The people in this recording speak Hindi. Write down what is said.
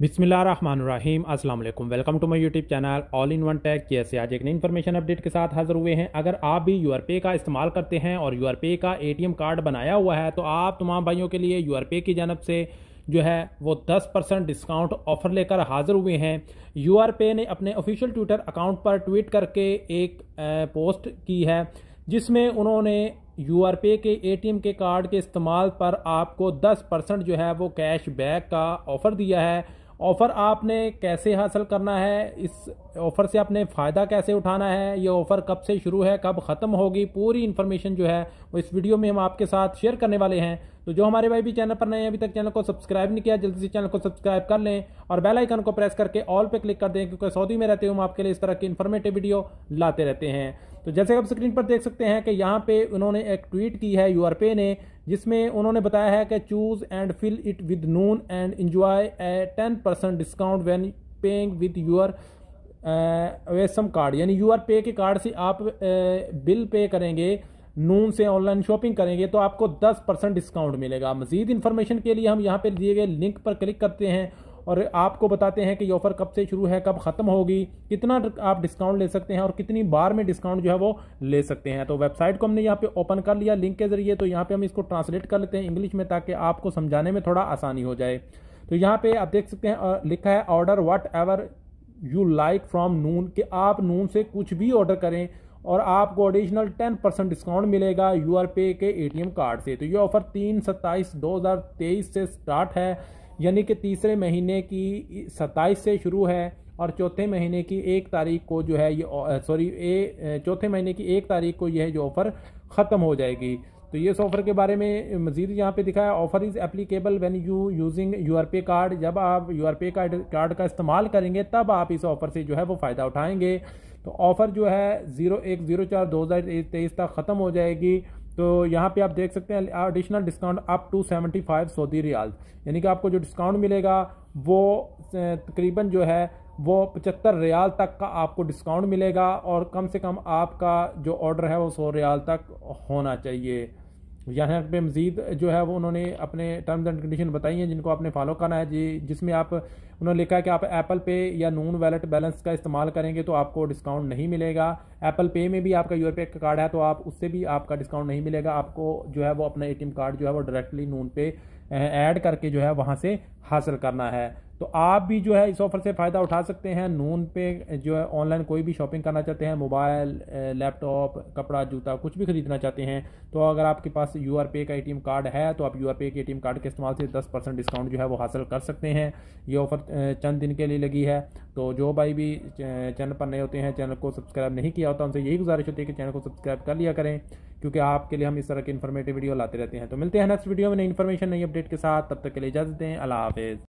बिसमीम अस्सलाम वालेकुम welcome to my YouTube channel all in one tech जैसे आज एक नई इन्फॉर्मेशन अपडेट के साथ हाजिर हुए हैं अगर आप भी आर पे का इस्तेमाल करते हैं और आर पे का एम कार्ड बनाया हुआ है तो आप तमाम भाइयों के लिए आर पे की जनब से जो है वो 10 परसेंट डिस्काउंट ऑफर लेकर हाजिर हुए हैं यू पे ने अपने ऑफिशियल ट्विटर अकाउंट पर ट्वीट करके एक पोस्ट की है जिसमें उन्होंने यू पे के एम के कार्ड के इस्तेमाल पर आपको 10 परसेंट जो है वो कैश बैक का ऑफ़र दिया है ऑफ़र आपने कैसे हासिल करना है इस ऑफ़र से आपने फ़ायदा कैसे उठाना है ये ऑफ़र कब से शुरू है कब ख़त्म होगी पूरी इन्फॉर्मेशन जो है वो इस वीडियो में हम आपके साथ शेयर करने वाले हैं तो जो हमारे भाई भी चैनल पर नए अभी तक चैनल को सब्सक्राइब नहीं किया जल्दी से चैनल को सब्सक्राइब कर लें और बेल आइकन को प्रेस करके ऑल पे क्लिक कर दें क्योंकि सऊदी में रहते हुए हम आपके लिए इस तरह की इन्फॉर्मेटिव वीडियो लाते रहते हैं तो जैसे आप स्क्रीन पर देख सकते हैं कि यहाँ पे उन्होंने एक ट्वीट की है यू ने जिसमें उन्होंने बताया है कि choose and fill it with Noon and enjoy a ten percent discount when paying with your awesome card यानी आर पे के कार्ड से आप बिल uh, पे करेंगे नून से ऑनलाइन शॉपिंग करेंगे तो आपको 10 परसेंट डिस्काउंट मिलेगा मजीद इन्फॉर्मेशन के लिए हम यहाँ पर दिए गए लिंक पर क्लिक करते हैं और आपको बताते हैं कि ये ऑफ़र कब से शुरू है कब ख़त्म होगी कितना आप डिस्काउंट ले सकते हैं और कितनी बार में डिस्काउंट जो है वो ले सकते हैं तो वेबसाइट को हमने यहाँ पे ओपन कर लिया लिंक के ज़रिए तो यहाँ पे हम इसको ट्रांसलेट कर लेते हैं इंग्लिश में ताकि आपको समझाने में थोड़ा आसानी हो जाए तो यहाँ पे आप देख सकते हैं लिखा है order whatever you like from Noon कि आप नून से कुछ भी ऑर्डर करें और आपको एडिशनल टेन परसेंट डिस्काउंट मिलेगा यू आर पे के एम कार्ड से तो ये ऑफर तीन सत्ताईस दो हज़ार तेईस से स्टार्ट है यानी कि तीसरे महीने की सत्ताईस से शुरू है और चौथे महीने की एक तारीख को जो है ये सॉरी ए चौथे महीने की एक तारीख को यह जो ऑफ़र ख़त्म हो जाएगी तो ये इस ऑफर के बारे में मजीद यहाँ पे दिखाया offer is applicable when you using U R pay card जब आप U R pay card card का इस्तेमाल करेंगे तब आप इस ऑफर से जो है वो फ़ायदा उठाएंगे तो ऑफ़र जो है ज़ीरो एक ज़ीरो चार दो हज़ार तेईस तक ख़त्म हो जाएगी तो यहाँ पे आप देख सकते हैं additional discount up to seventy five Saudi riyal यानी कि आपको जो डिस्काउंट मिलेगा वो तकरीबन जो है वो पचहत्तर रियाल तक का आपको डिस्काउंट मिलेगा और कम से कम आपका जो ऑर्डर है वो सौ रियाल तक होना चाहिए यहाँ पे मज़ीद जो है वो उन्होंने अपने टर्म्स एंड कंडीशन बताई हैं जिनको आपने फॉलो करना है जी जिसमें आप उन्होंने लिखा है कि आप एप्पल पे या नून वैलेट बैलेंस का इस्तेमाल करेंगे तो आपको डिस्काउंट नहीं मिलेगा एप्पल पे में भी आपका यू का कार्ड है तो आप उससे भी आपका डिस्काउंट नहीं मिलेगा आपको जो है वो अपना ए कार्ड जो है वो डायरेक्टली नून पे ऐड करके जो है वहाँ से हासिल करना है तो आप भी जो है इस ऑफर से फ़ायदा उठा सकते हैं नून पे जो है ऑनलाइन कोई भी शॉपिंग करना चाहते हैं मोबाइल लैपटॉप कपड़ा जूता कुछ भी ख़रीदना चाहते हैं तो अगर आपके पास यू आर पे का ए कार्ड है तो आप यू आर पे के ए कार्ड के इस्तेमाल से दस परसेंट डिस्काउंट जो है वो हासिल कर सकते हैं ये ऑफ़र चंद दिन के लिए लगी है तो जो भाई भी चैनल पर नए होते हैं चैनल को सब्सक्राइब नहीं किया होता उनसे यही गुजारिश होती है कि चैनल को सब्सक्राइब कर लिया करें क्योंकि आपके लिए हम इस तरह के इन्फॉर्मेटिव वीडियो लाते रहते हैं तो मिलते हैं नेक्स्ट वीडियो में नई इन्फॉर्मेशन नई अपडेट के साथ तब तक के लिए इजाजत दें अला हाफिज़